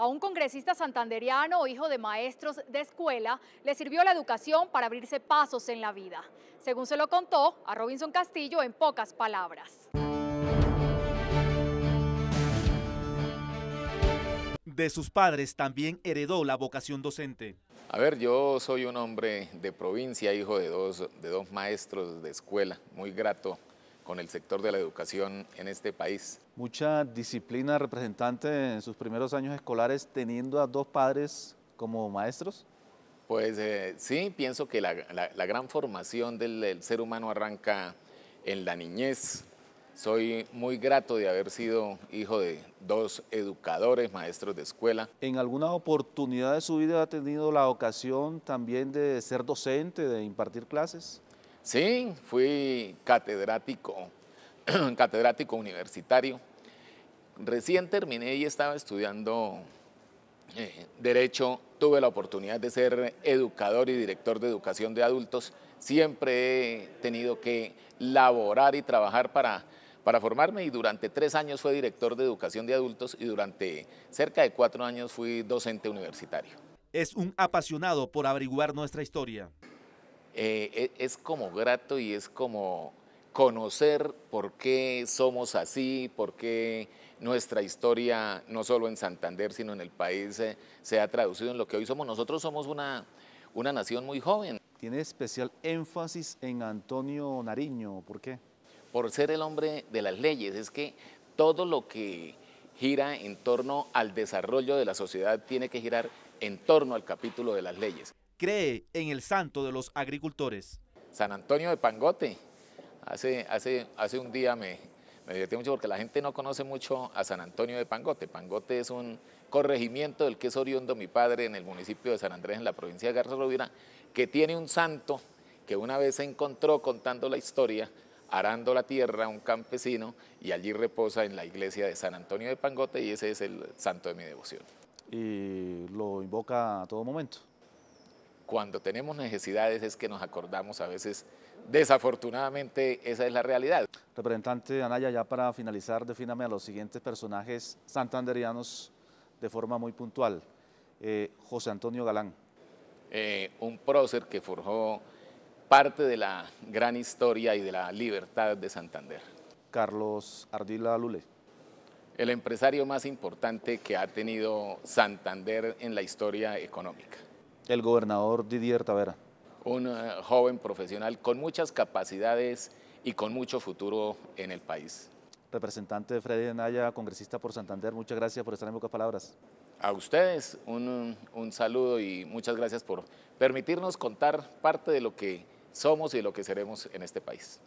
A un congresista santanderiano, hijo de maestros de escuela, le sirvió la educación para abrirse pasos en la vida. Según se lo contó a Robinson Castillo en pocas palabras. De sus padres también heredó la vocación docente. A ver, yo soy un hombre de provincia, hijo de dos, de dos maestros de escuela, muy grato con el sector de la educación en este país. Mucha disciplina representante en sus primeros años escolares teniendo a dos padres como maestros. Pues eh, sí, pienso que la, gran formación del, ser humano arranca en la niñez. Soy muy grato de haber sido hijo de dos educadores, maestros de escuela. ¿En alguna oportunidad de su vida ha tenido la ocasión también de ser docente, de impartir clases? Sí, fui catedrático, catedrático universitario. Recién terminé y estaba estudiando eh, Derecho. Tuve la oportunidad de ser educador y director de educación de adultos. Siempre he tenido que laborar y trabajar para, para formarme y durante tres años fue director de educación de adultos y durante cerca de cuatro años fui docente universitario. Es un apasionado por averiguar nuestra historia. Eh, e, es como grato y es como conocer por qué somos así, por qué nuestra historia, no solo en Santander, sino en el país, eh, se ha traducido en lo que hoy somos. Nosotros somos una, una nación muy joven. Tiene especial énfasis en Antonio Nariño, ¿por qué? Por ser el hombre de las leyes, es que todo lo que gira en torno al desarrollo de la sociedad tiene que girar en torno al capítulo de las leyes cree en el santo de los agricultores. San Antonio de Pangote. Hace, hace, hace un día me, me divertí mucho porque la gente no conoce mucho a San Antonio de Pangote. Pangote es un corregimiento del que es oriundo mi padre en el municipio de San Andrés, en la provincia de Garza Rovira, que tiene un santo que una vez se encontró contando la historia, arando la tierra, un campesino, y allí reposa en la iglesia de San Antonio de Pangote y ese es el santo de mi devoción. Y lo invoca a todo momento cuando tenemos necesidades es que nos acordamos a veces, desafortunadamente esa es la realidad. Representante Anaya, ya para finalizar, defíname a los siguientes personajes santanderianos de forma muy puntual. Eh, José Antonio Galán. Eh, un prócer que forjó parte de la gran historia y de la libertad de Santander. Carlos Ardila Lule. El empresario más importante que ha tenido Santander en la historia económica el gobernador Didier Tavera? Un eh, joven profesional con muchas capacidades y con mucho futuro en el país. Representante Freddy Naya, congresista por Santander, muchas gracias por estar en pocas palabras. A ustedes un, un saludo y muchas gracias por permitirnos contar parte de lo que somos y de lo que seremos en este país.